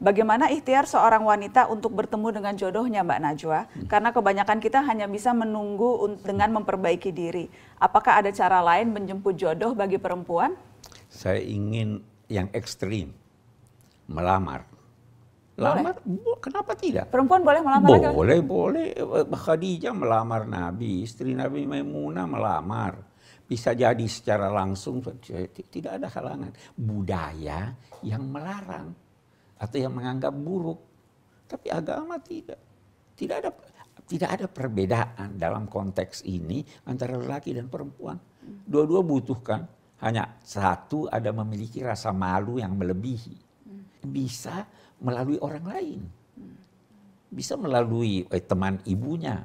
bagaimana ikhtiar seorang wanita untuk bertemu dengan jodohnya Mbak Najwa? Karena kebanyakan kita hanya bisa menunggu dengan memperbaiki diri. Apakah ada cara lain menjemput jodoh bagi perempuan? Saya ingin yang ekstrim, melamar. Lamar, boleh. kenapa tidak? Perempuan boleh melamar boleh, lagi? Boleh, boleh. Eh, Khadijah melamar Nabi, istri Nabi Maimunah melamar. Bisa jadi secara langsung, tidak ada halangan. Budaya yang melarang atau yang menganggap buruk. Tapi agama tidak. Tidak ada tidak ada perbedaan dalam konteks ini antara lelaki dan perempuan. Dua-dua butuhkan. Hanya satu ada memiliki rasa malu yang melebihi. Bisa melalui orang lain. Bisa melalui eh, teman ibunya,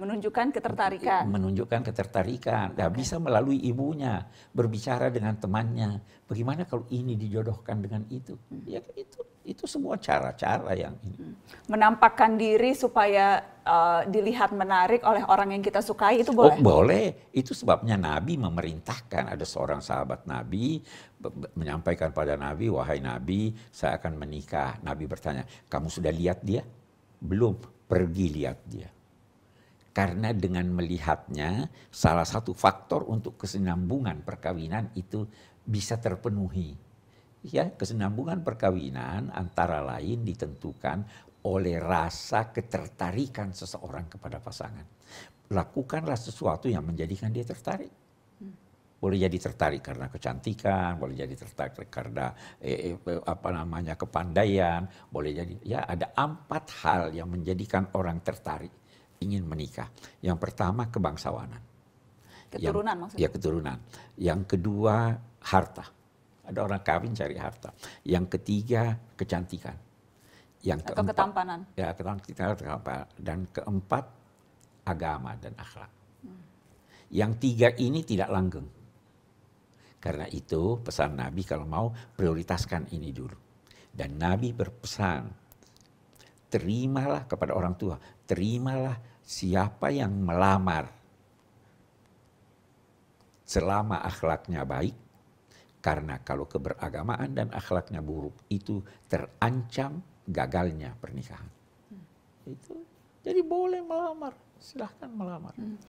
Menunjukkan ketertarikan. Menunjukkan ketertarikan. Nah, bisa melalui ibunya, berbicara dengan temannya. Bagaimana kalau ini dijodohkan dengan itu? Hmm. Ya itu itu semua cara-cara yang ini. Hmm. Menampakkan diri supaya uh, dilihat menarik oleh orang yang kita sukai itu boleh. Oh, boleh. Itu sebabnya Nabi memerintahkan ada seorang sahabat Nabi menyampaikan pada Nabi, "Wahai Nabi, saya akan menikah." Nabi bertanya, "Kamu sudah lihat dia?" Belum. Pergi lihat dia. Karena dengan melihatnya, salah satu faktor untuk kesenambungan perkawinan itu bisa terpenuhi. Ya, kesinambungan perkawinan antara lain ditentukan oleh rasa ketertarikan seseorang kepada pasangan. Lakukanlah sesuatu yang menjadikan dia tertarik boleh jadi tertarik karena kecantikan, boleh jadi tertarik karena eh, eh, eh apa namanya kepandaian, boleh jadi ya ada empat hal yang menjadikan orang tertarik ingin menikah. Yang pertama kebangsawanan. Keturunan yang, maksudnya? Ya keturunan. Yang kedua harta. Ada orang kawin cari harta. Yang ketiga kecantikan. Yang Atau keempat, ketampanan. Ya ketampanan. Dan keempat agama dan akhlak. Hmm. Yang tiga ini tidak langgeng. Karena itu pesan Nabi kalau mau prioritaskan ini dulu. Dan Nabi berpesan, terimalah kepada orang tua, terimalah siapa yang melamar selama akhlaknya baik, karena kalau keberagamaan dan akhlaknya buruk itu terancam gagalnya pernikahan. Hmm. Itu jadi boleh melamar, silahkan melamar. Hmm.